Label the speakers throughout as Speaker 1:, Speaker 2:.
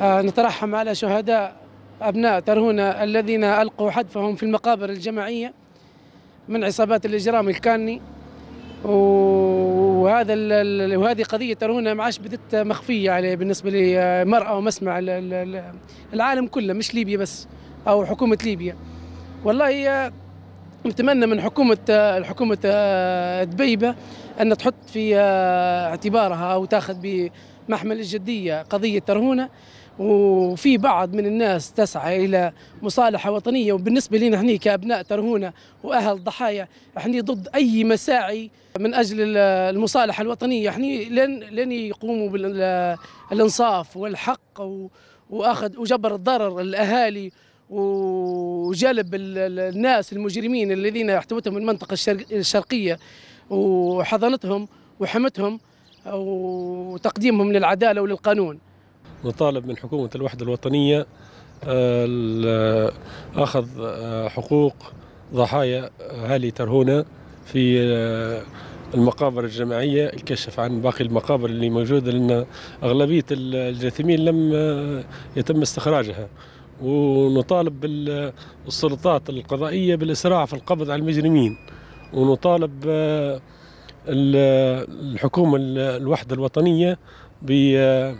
Speaker 1: آه، نترحم على شهداء أبناء ترهون الذين ألقوا حدفهم في المقابر الجماعية من عصابات الإجرام الكاني وهذا وهذه قضية ترهون ما عادش بدت مخفية عليه بالنسبة لمرأة ومسمع العالم كله مش ليبيا بس أو حكومة ليبيا والله آه، نتمنى من حكومة الحكومة آه، دبيبة أن تحط في آه، اعتبارها أو تاخذ بمحمل الجدية قضية ترهونة وفي بعض من الناس تسعى الى مصالحه وطنيه وبالنسبه لنا احنا كابناء ترهونه واهل ضحايا احنا ضد اي مساعي من اجل آه، المصالحه الوطنيه احنا لن لن يقوموا بالانصاف والحق واخذ وجبر الضرر الاهالي و وجلب الناس المجرمين الذين احتوتهم المنطقة الشرقية وحضنتهم وحمتهم وتقديمهم للعدالة وللقانون
Speaker 2: نطالب من حكومة الوحدة الوطنية أخذ آه، حقوق ضحايا هالي ترهونة في آه، المقابر الجماعية الكشف عن باقي المقابر اللي موجودة لأن أغلبية الجاثمين لم آه، يتم استخراجها ونطالب بالسلطات القضائية بالإسراع في القبض على المجرمين ونطالب آه، الحكومة الوحدة الوطنية ب آه،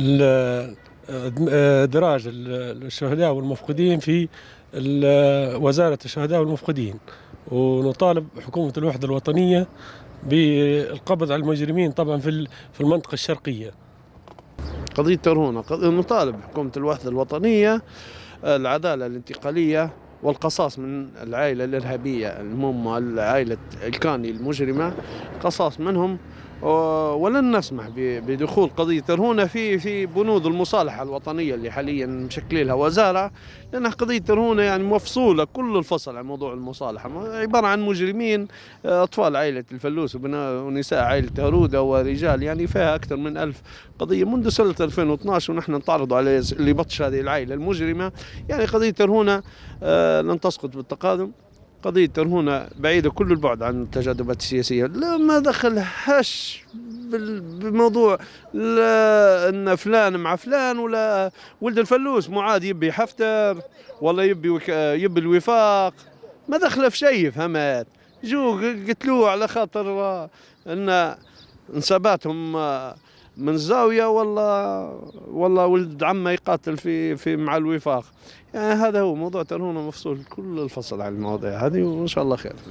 Speaker 2: آه، ادراج الشهداء والمفقودين في وزارة الشهداء والمفقودين ونطالب حكومة الوحدة الوطنية بالقبض على المجرمين طبعا في المنطقة الشرقية
Speaker 3: قضية ترهونة نطالب حكومة الوحدة الوطنية العدالة الانتقالية والقصاص من العائلة الإرهابية المهمة العائلة الكاني المجرمة قصاص منهم ولن نسمح بدخول قضية ترهونة في في بنود المصالحة الوطنية اللي حاليا مشكلينها وزارة لأنها قضية ترهونة يعني مفصولة كل الفصل عن موضوع المصالحة عبارة عن مجرمين آه، أطفال عائلة الفلوس ونساء عائلة هرودة ورجال يعني فيها أكثر من ألف قضية منذ سنة 2012 ونحن نتعرض على لبطش هذه العائلة المجرمة يعني قضية ترهونة آه، لن تسقط بالتقادم قضية هنا بعيدة كل البعد عن التجاذبات السياسية لا ما دخلهاش بموضوع لا ان فلان مع فلان ولا ولد الفلوس معاد يبي حفتر ولا يبي يبي الوفاق ما دخله في شيء فهمت جو قتلوه على خاطر ان انصاباتهم من زاويه ولا ولا ولد عمه يقاتل في في مع الوفاق يعني هذا هو موضوع ترهونه مفصول كل الفصل عن المواضيع هذه وان شاء الله خير